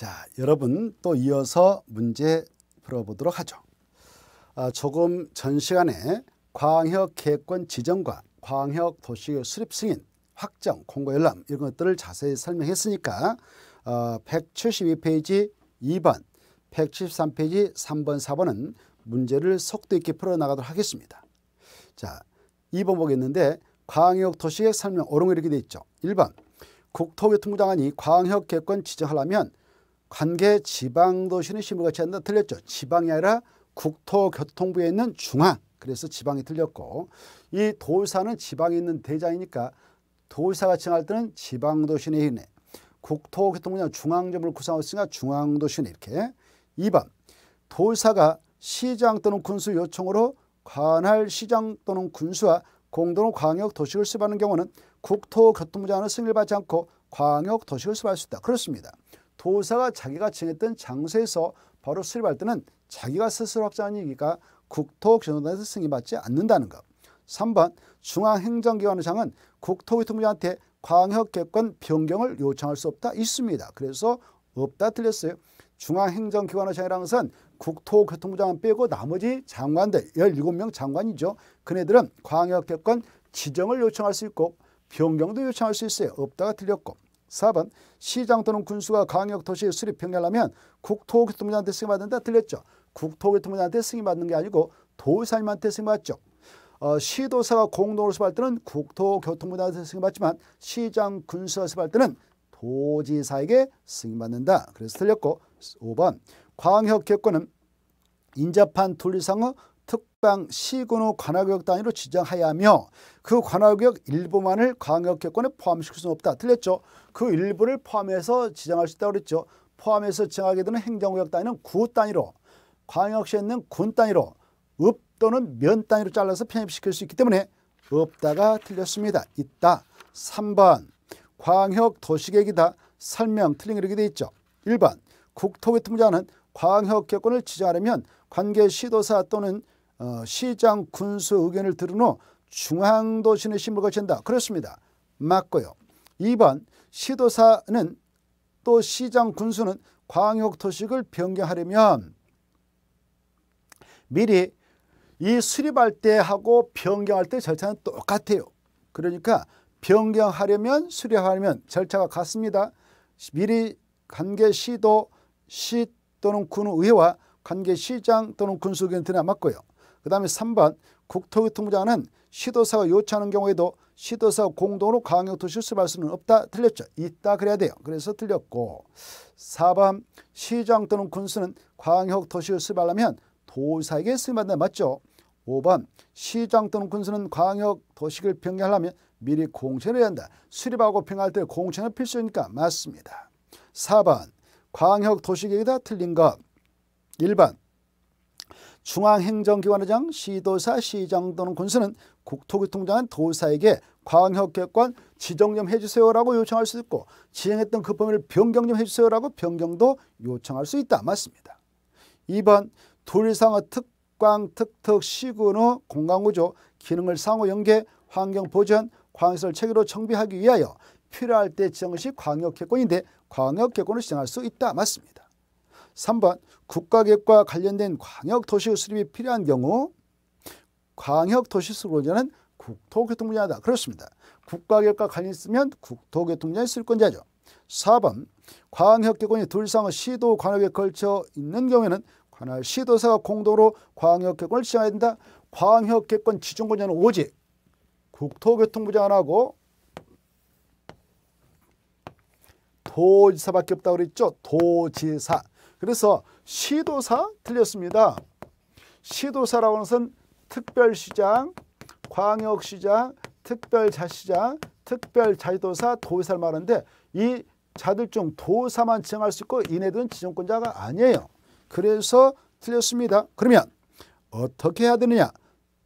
자, 여러분 또 이어서 문제 풀어보도록 하죠. 아, 조금 전 시간에 광역 계획권 지정과 광역 도시 수립 승인, 확정, 공고 열람 이런 것들을 자세히 설명했으니까 어, 172페이지 2번, 173페이지 3번, 4번은 문제를 속도 있게 풀어나가도록 하겠습니다. 자, 2번 보겠는데 광역 도시계획 설명 오롱 이렇게 돼 있죠. 1번 국토교통부 장관이 광역 계획권 지정하려면 관계 지방도시는 시물같이 한다 틀렸죠. 지방이 아니라 국토교통부에 있는 중앙 그래서 지방이 틀렸고 이 도사는 지방에 있는 대장이니까 도사가 칭할 때는 지방도시내 힘내 국토교통부는 중앙점을 구성하고 있으니까 중앙도시는 이렇게 2번 도사가 시장 또는 군수 요청으로 관할 시장 또는 군수와 공동 광역 도시를수립하는 경우는 국토교통부장은 승인을 받지 않고 광역 도시를수립할수 있다. 그렇습니다. 도사가 자기가 정했던 장소에서 바로 수립할 때는 자기가 스스로 확장하니까 국토교통부에서 승인받지 않는다는 것. 3번 중앙행정기관의장은 국토교통부한테 광역계권 변경을 요청할 수 없다 있습니다. 그래서 없다 틀렸어요. 중앙행정기관의장이라는 것은 국토교통부장은 빼고 나머지 장관들 17명 장관이죠. 그네들은 광역계권 지정을 요청할 수 있고 변경도 요청할 수 있어요. 없다가 틀렸고 4번 시장 또는 군수가 광역도시 수립 평가하면 국토교통부장한테 승인받는다 틀렸죠. 국토교통부장한테 승인받는 게 아니고 도의사님한테 승인받죠. 어, 시도사가 공동으로 서할 때는 국토교통부장한테 승인받지만 시장 군수가 서할 때는 도지사에게 승인받는다. 그래서 틀렸고 5번 광역교권은 인접한 둘 이상의 해당 시군의 관할구역 단위로 지정하야며 여그 관할구역 일부만을 광역교권에 포함시킬 수는 없다. 틀렸죠? 그 일부를 포함해서 지정할 수 있다고 그랬죠. 포함해서 지정하게 되는 행정구역 단위는 구 단위로 광역시에 있는 군 단위로 읍 또는 면 단위로 잘라서 편입시킬 수 있기 때문에 없다가 틀렸습니다. 있다. 3번 광역 도시계획이다. 설명 틀린 게 이렇게 돼 있죠. 1번 국토교통부장은 광역교권을 지정하려면 관계 시도사 또는 어, 시장 군수 의견을 들은 후 중앙도시는 심을 거친다. 그렇습니다. 맞고요. 2번 시도사는 또 시장 군수는 광역토식을 변경하려면 미리 이 수립할 때 하고 변경할 때 절차는 똑같아요. 그러니까 변경하려면 수립하려면 절차가 같습니다. 미리 관계 시도 시 또는 군의회와 관계 시장 또는 군수견트나 맞고요. 그 다음에 3번 국토교통부장은 시도사가 요청하는 경우에도 시도사 공동으로 강요토 실수할 수는 없다. 틀렸죠. 있다 그래야 돼요. 그래서 틀렸고 4번 시장 또는 군수는 광역 도시를 수발하면 도사에게 쓰임받는다. 맞죠? 5번 시장 또는 군수는 광역 도시를 변경하려면 미리 공천을 해야 한다. 수립하고 평할 가때 공천은 필수니까 맞습니다. 4번 광역 도시계획이다 틀린 것 1번 중앙행정기관의장, 시도사, 시장 또는 군수는 국토교통장은 도사에게 광역계획권 지정 좀 해주세요라고 요청할 수 있고 지행했던 그 범위를 변경 좀 해주세요라고 변경도 요청할 수 있다. 맞습니다. 2번 둘 이상의 특광, 특특, 시군의 공간구조, 기능을 상호 연계, 환경 보전, 광역시설 체계로 정비하기 위하여 필요할 때 지정시 광역계권인데 광역계권을 지정할 수 있다. 맞습니다. 3번 국가계획과 관련된 광역도시 수립이 필요한 경우 광역도시 수립권자는 국토교통부장이다 그렇습니다. 국가계획과 관련 있으면 국토교통부자의 수립권자죠. 4번 광역기권이둘 이상의 시도 관할에 걸쳐 있는 경우에는 관할 시도사가 공동으로 광역기권을 지정해야 된다. 광역기권 지정권자는 오직 국토교통부장을 하고 도지사밖에 없다고 그랬죠. 도지사. 그래서 시도사 틀렸습니다. 시도사라고 하는 것은 특별시장, 광역시장, 특별자시장, 특별자치도사, 도의사를 말하는데 이 자들 중 도사만 지정할 수 있고 이네들은 지정권자가 아니에요. 그래서 틀렸습니다. 그러면 어떻게 해야 되느냐?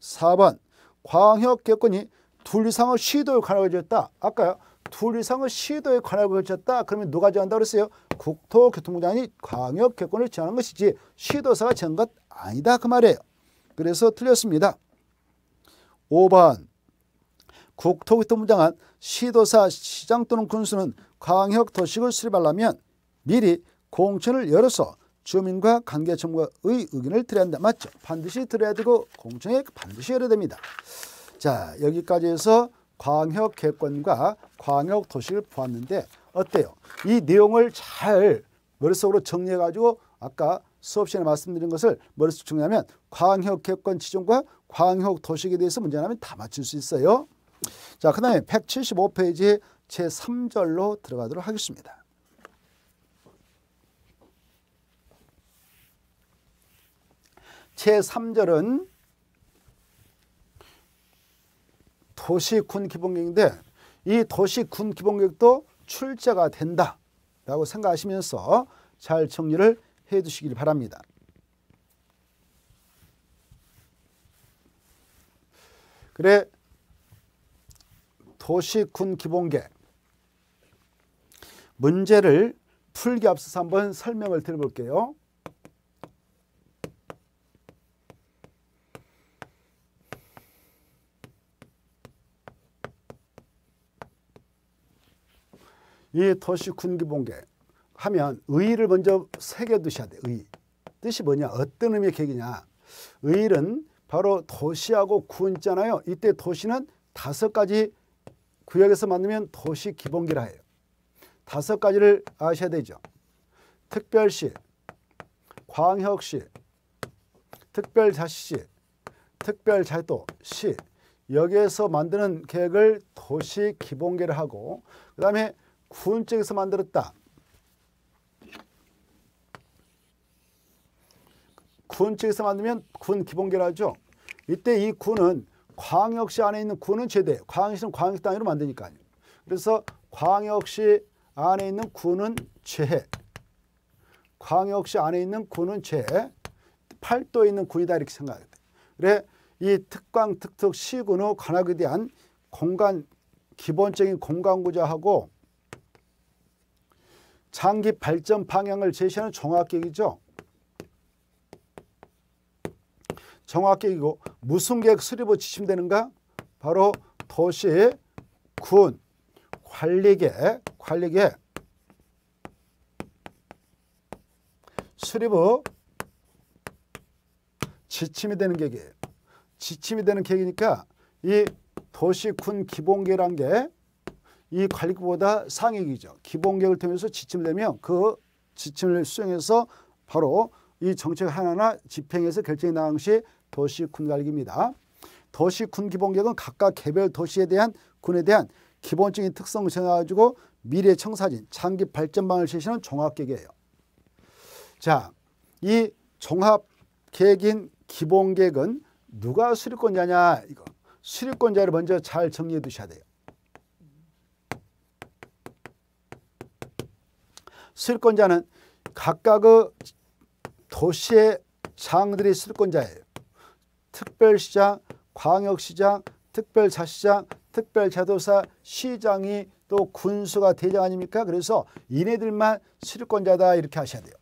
4번 광역개권이 둘 이상의 시도에 관하여 걸쳤다. 아까요. 둘 이상의 시도에 관하여 걸쳤다. 그러면 누가 정한다고 그랬어요? 국토교통부장이 광역교권을 제한한 것이지 시도사가 제한 것 아니다 그 말이에요. 그래서 틀렸습니다. 5번 국토교통부장은 시도사, 시장 또는 군수는 광역도시를 수립하려면 미리 공천을 열어서 주민과 관계청과의 의견을 들어야 한다. 맞죠? 반드시 들어야 되고 공청에 반드시 열어야 됩니다. 자 여기까지 해서 광역개권과 광역도시를 보았는데 어때요? 이 내용을 잘 머릿속으로 정리해가지고 아까 수업 시간에 말씀드린 것을 머릿속 정리하면 광역회권 지정과 광역 도식에 대해서 문제라면 다 맞출 수 있어요. 자, 그 다음에 175페이지 제3절로 들어가도록 하겠습니다. 제3절은 도시군 기본계획인데 이 도시군 기본계획도 출제가 된다라고 생각하시면서 잘 정리를 해 두시길 바랍니다. 그래 도시군 기본계 문제를 풀기 앞서서 한번 설명을 드려볼게요. 이 도시 군기봉계 하면 의의를 먼저 새겨두셔야 돼. 의의. 뜻이 뭐냐? 어떤 의미의 계기냐? 의의는 바로 도시하고 군 있잖아요. 이때 도시는 다섯 가지 구역에서 만들면 도시 기본기라 해요. 다섯 가지를 아셔야 되죠. 특별시, 광역시, 특별자치시, 특별자도, 시 여기에서 만드는 계획을 도시 기본계를 하고 그 다음에 구은증에서 만들었다. 군측에서 만들면 군 기본계라죠. 이때 이 군은 광역시 안에 있는 군은 최대, 광역시는 광역 단위로 만드니까 그래서 광역시 안에 있는 군은 최해, 광역시 안에 있는 군은 최해, 팔도에 있는 군이다 이렇게 생각해요. 그래 이 특광, 특특, 시군의 관악에 대한 공간 기본적인 공간 구조하고 장기 발전 방향을 제시하는 종합계획이죠. 정확계획이고 무슨 계획 수립으 지침되는가? 바로 도시, 군, 관리계, 관리계 수립의 지침이 되는 계획이에요. 지침이 되는 계획이니까 이 도시, 군, 기본계란 게이 관리보다 급 상위기죠. 기본계획을 통해서 지침을 내며 그 지침을 수행해서 바로 이 정책 하나나 집행해서 결정이 나온 것이 도시군 관리입니다. 도시군 기본계획은 각각 개별 도시에 대한 군에 대한 기본적인 특성을 정해가지고 미래 청사진, 장기 발전망을 제시하는 종합계획이에요. 자, 이 종합계획인 기본계획은 누가 수립권자냐 이거 수립권자를 먼저 잘 정리해 두셔야 돼요. 실권자는 각각의 그 도시의 장들이 실권자예요 특별시장, 광역시장, 특별자시장, 특별자도사, 시장이 또 군수가 대장 아닙니까? 그래서 이네들만 수권자다 이렇게 하셔야 돼요.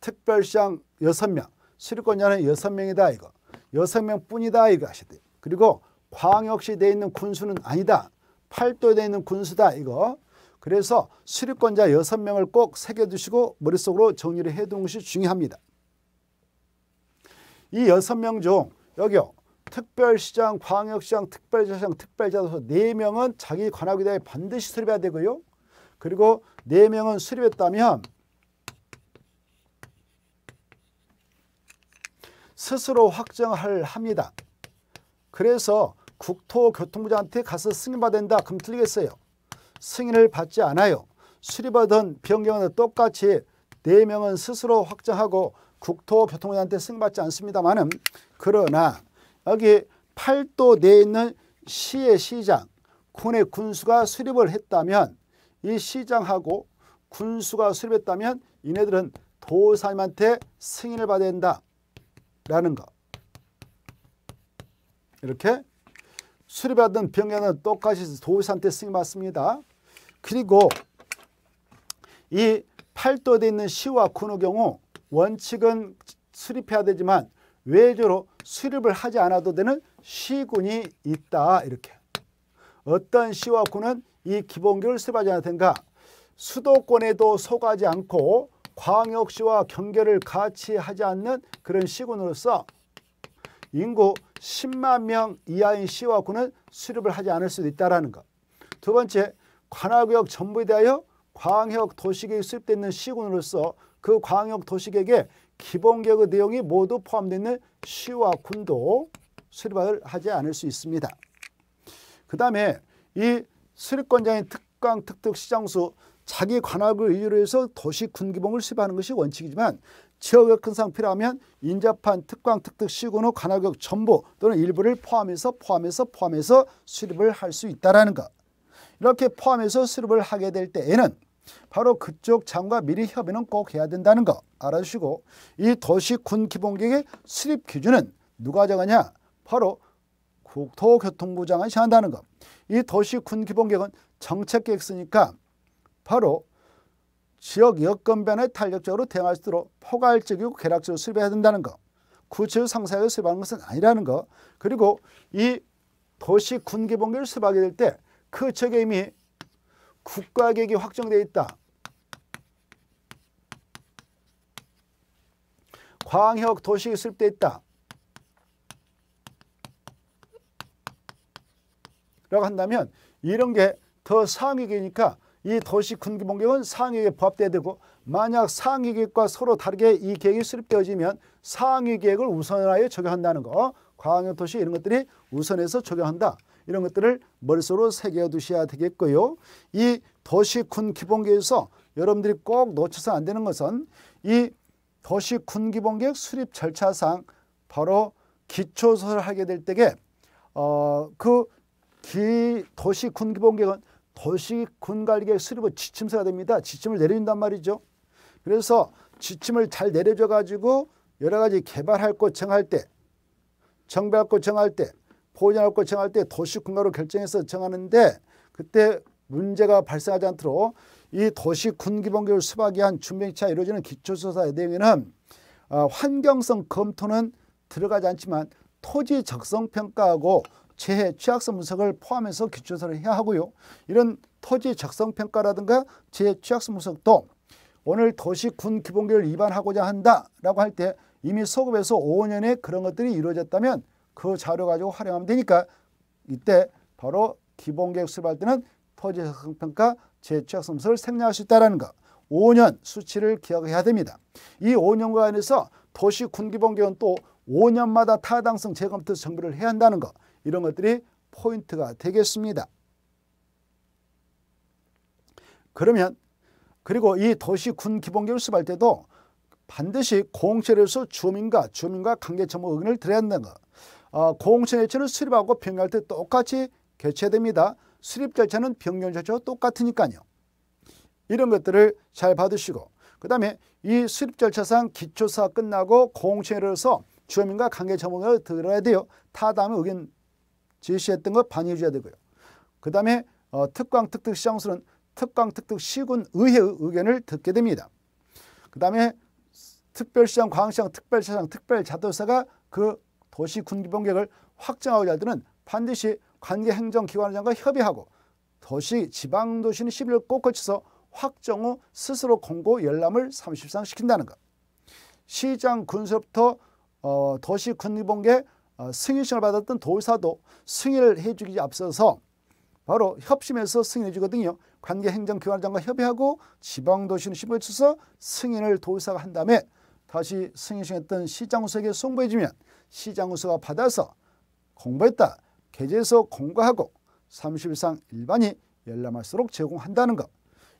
특별시장 6명, 수권자는 6명이다 이거. 6명 뿐이다 이거 하셔야 돼요. 그리고 광역시 돼 있는 군수는 아니다. 팔도에 돼 있는 군수다 이거. 그래서 수립권자 여섯 명을꼭 새겨두시고 머릿속으로 정리를 해두는 것이 중요합니다. 이여명중 여기요. 특별시장, 광역시장, 특별자시 특별자도서 네 명은 자기 관할에 대해 반드시 수립해야 되고요. 그리고 네명은 수립했다면 스스로 확정을 합니다. 그래서 국토교통부장한테 가서 승인받아다 그럼 틀리겠어요. 승인을 받지 않아요. 수리받은 변경은 똑같이 4명은 스스로 확정하고 국토교통부한테 승인받지 않습니다만 그러나 여기 8도 내에 있는 시의 시장, 군의 군수가 수립을 했다면 이 시장하고 군수가 수립했다면 이네들은 도사님한테 승인을 받아야 된다라는 거. 이렇게 수리받은 병행은 똑같이 도사한테 승인 받습니다. 그리고 이팔도에 있는 시와 군의 경우 원칙은 수립해야 되지만 외주로 수립을 하지 않아도 되는 시군이 있다 이렇게 어떤 시와 군은 이 기본기를 수립하지 않다든가 수도권에도 속하지 않고 광역시와 경계를 같이 하지 않는 그런 시군으로서 인구 10만 명 이하인 시와 군은 수립을 하지 않을 수도 있다는 것. 두 번째, 관악역 전부에 대하여 광역 도시계획 수립되는 시군으로서 그 광역 도시계획에 기본계획의 내용이 모두 포함되는 시와 군도 수립을 하지 않을 수 있습니다. 그 다음에 이 수립권장의 특강, 특특, 시장수 자기 관악을 이유로 해서 도시 군기봉을 수립하는 것이 원칙이지만 지역역 현상 필요하면 인접한 특강, 특특, 시군의 관악역 전부 또는 일부를 포함해서 포함해서 포함해서 수립을 할 수 있다는 라 것. 이렇게 포함해서 수립을 하게 될 때에는 바로 그쪽 장과 미리 협의는 꼭 해야 된다는 거 알아주시고 이 도시군 기본계획의 수립 기준은 누가 정하냐 바로 국토교통부 장관이 정한다는 거이 도시군 기본계획은 정책계획 쓰니까 바로 지역 여건 변화에 탄력적으로 대응할 수 있도록 포괄적이고 개략적으로 수립해야 된다는 거 구체적 상사에 수립하는 것은 아니라는 거 그리고 이 도시군 기본계획을 수립하게 될때 그 책에 이미 국가 계획이 확정되어 있다. 광역 도시 설립돼 있다. 라고 한다면 이런 게 더 상위계니까 이 도시 군기본계획은 상위계에 부합돼야 되고 만약 상위계획과 서로 다르게 이 계획이 수립되어지면 상위계획을 우선하여 적용한다는 거 광역도시 이런 것들이 우선해서 적용한다. 이런 것들을 머릿속으로 새겨두셔야 되겠고요. 이 더시쿤 기본계에서 여러분들이 꼭 놓쳐서 안 되는 것은 이 더시쿤 기본계획 수립 절차상 바로 기초서를 하게 될 때에 어, 그 기, 도시군 기본계획은 도시군 관리계획 수립의 지침서가 됩니다. 지침을 내려준단 말이죠. 그래서 지침을 잘 내려줘 가지고 여러 가지 개발할 곳 정할 때, 정비할 곳 정할 때, 보호자 요 정할 때 도시군가로 결정해서 정하는데 그때 문제가 발생하지 않도록 이도시군기본계획 수박이한 준비차 이루어지는 기초조사에 대응는 어, 환경성 검토는 들어가지 않지만 토지 적성 평가하고 재해 취약성 분석을 포함해서 기초조사를 해야 하고요. 이런 토지 적성 평가라든가 재해 취약성 분석도 오늘 도시군 기본계획을 위반하고자 한다라고 할 때 이미 소급에서 5년에 그런 것들이 이루어졌다면 그 자료 가지고 활용하면 되니까 이때 바로 기본계획 수립할 때는 토지적성평가 재취약성수를 생략할 수 있다는 거. 5년 수치를 기억해야 됩니다. 이5년간에서 도시 군기본계획은 또 5년마다 타당성 재검토 정비를 해야 한다는 거. 이런 것들이 포인트가 되겠습니다. 그러면 그리고 이 도시 군 기본계획을 수립할 때도 반드시 공체로서 주민과 주민과 관계청의 의견을 들어야 한다는 거. 어, 공시 절차는 수립하고 변경할 때 똑같이 개최됩니다. 수립 절차는 변경 절차와 똑같으니까요. 이런 것들을 잘 받으시고 그 다음에 이 수립 절차상 기초사 끝나고 공청회로서 주민과 관계 전문가 들어야 돼요. 타당의견 제시했던 거 반영해줘야 되고요. 그 다음에 어, 특광특특시장수는 특광특특시군의회의 의견을 듣게 됩니다. 그 다음에 특별시장, 광시장, 특별시장, 특별자도사가 그 도시 군기본 계획을 확정하고자 할 때는 반드시 관계 행정기관장과 협의하고 도시 지방도시는 11월 꼭 거쳐서 확정 후 스스로 공고 열람을 30상 시킨다는 것. 시장 군수부터 어, 도시 군기본계 어, 승인신을 받았던 도의사도 승인을 해주기 앞서서 바로 협심해서 승인해주거든요. 관계 행정기관장과 협의하고 지방도시는 11월 쳐서 승인을 도의사가 한 다음에 다시 승인신했던 시장 후에 송부해주면 시장우수가 받아서 공부했다. 계좌서 공과하고 30일 상 일반이 열람할수록 제공한다는 것.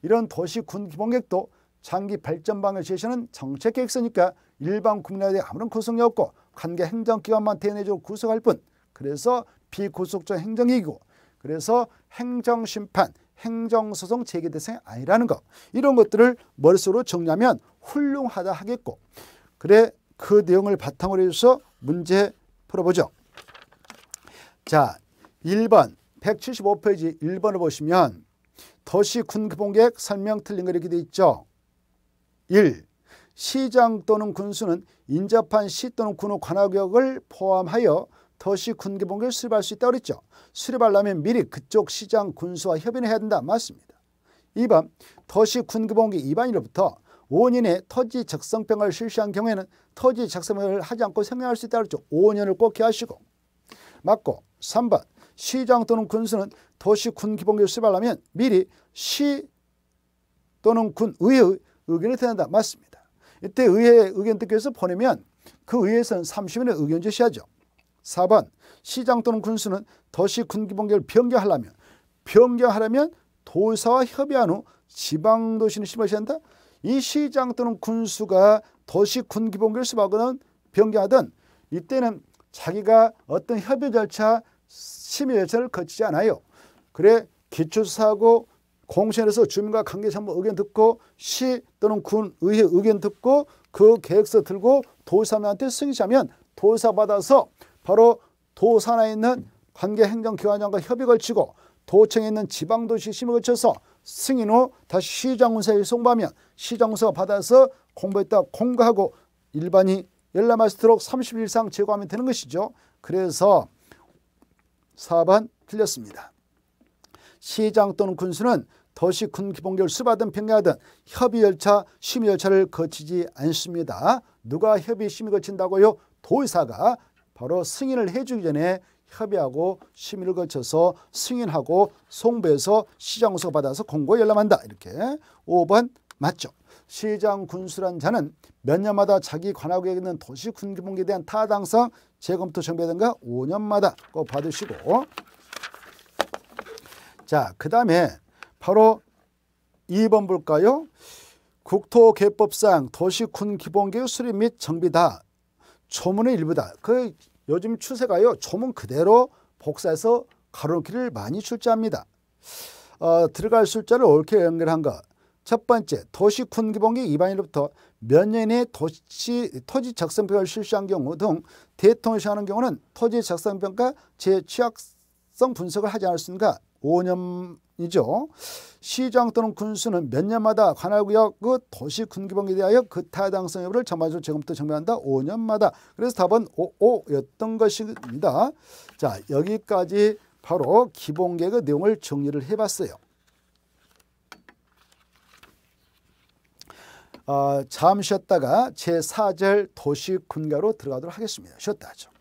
이런 도시군 기본객도 장기 발전 방을 제시하는 정책 계획서니까 일반 국민에 아무런 구성이 없고 관계 행정기관만 대내적으 구성할 뿐 그래서 비구속적 행정이고 그래서 행정심판, 행정소송 제기 대상이 아니라는 것 이런 것들을 머릿속으로 정리하면 훌륭하다 하겠고 그래 그 내용을 바탕으로 해서 문제 풀어보죠. 자, 1번 175페이지 1번을 보시면 더시 군봉객 설명 틀린 거 이렇게 돼 있죠. 1. 시장 또는 군수는 인접한 시 또는 군의 관할역을 포함하여 더시 군기봉계를 수립할 수 있다고 그랬죠. 수립하려면 미리 그쪽 시장 군수와 협의를 해야 된다. 맞습니다. 2번 더시 군기봉계 이반으로부터 5년에 토지 적성평을 실시한 경우에는 토지 적성평을 하지 않고 생략할 수 있다고 했죠. 5년을 꼭 기하시고 맞고 3번 시장 또는 군수는 도시 군 기본계획을 수발하면 미리 시 또는 군 의회의 의견을 듣는다. 맞습니다. 이때 의회 의견 듣기 위해서 보내면 그 의회에서는 30인의 의견 제시하죠. 4번 시장 또는 군수는 도시 군 기본계획을 변경하려면 변경하려면 도사와 협의한 후 지방도시는 심어시한다. 이 시장 또는 군수가 도시 군기본결 수박은 변경하든 이때는 자기가 어떤 협의 절차, 심의 절차를 거치지 않아요. 그래 기초사고 공천에서 주민과 관계자 한 의견 듣고 시 또는 군의회 의견 듣고 그 계획서 들고 도사님한테 승인하면 도사 받아서 바로 도산에 있는 관계 행정기관장과 협의 걸치고 도청에 있는 지방도시 심을 거쳐서 승인 후 다시 시장군사에 송부하면 시장군사가 받아서 공부했다 공고하고 일반이 열람할수록 있도 30일 이상 제거하면 되는 것이죠. 그래서 4번 틀렸습니다. 시장 또는 군수는 도시 군 기본결 수받은 평가하든 협의 열차, 심의 열차를 거치지 않습니다. 누가 협의 심의 거친다고요? 도의사가 바로 승인을 해주기 전에 협의하고 심의를 거쳐서 승인하고 송부해서 시장 우서 받아서 공고에 열람한다. 이렇게 5번 맞죠. 시장 군수란 자는 몇 년마다 자기 관하구에 있는 도시 군기본기에 대한 타당성 재검토 정비라든가 5년마다 꼭 받으시고 자, 그 다음에 바로 2번 볼까요? 국토개법상 도시군 기본계획 수립 및 정비다. 조문의 일부다. 그 요즘 추세가요. 조문 그대로 복사해서 가로놓기를 많이 출제합니다. 어, 들어갈 숫자를 옳게 연결한 것. 첫 번째, 도시 군기봉기 입안일부터몇 년에 도시, 토지 작성평가를 실시한 경우 등 대통령이 하는 경우는 토지 작성평가 재취약성 분석을 하지 않았습니까? 5년 이죠. 시장 또는 군수는 몇 년마다 관할구역 그 도시 군기방에 대하여 그 타당성 여부를 자마적으로 지금부터 정리한다. 5년마다. 그래서 답은 55였던 것입니다. 자 여기까지 바로 기본계획의 그 내용을 정리를 해봤어요. 어, 잠 쉬었다가 제4절 도시 군가로 들어가도록 하겠습니다. 쉬었다 하죠.